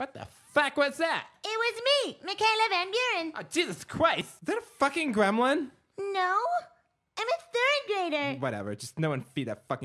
What the fuck was that? It was me, Michaela Van Buren. Oh, Jesus Christ. Is that a fucking gremlin? No. I'm a third grader. Whatever. Just no one feed that fucking.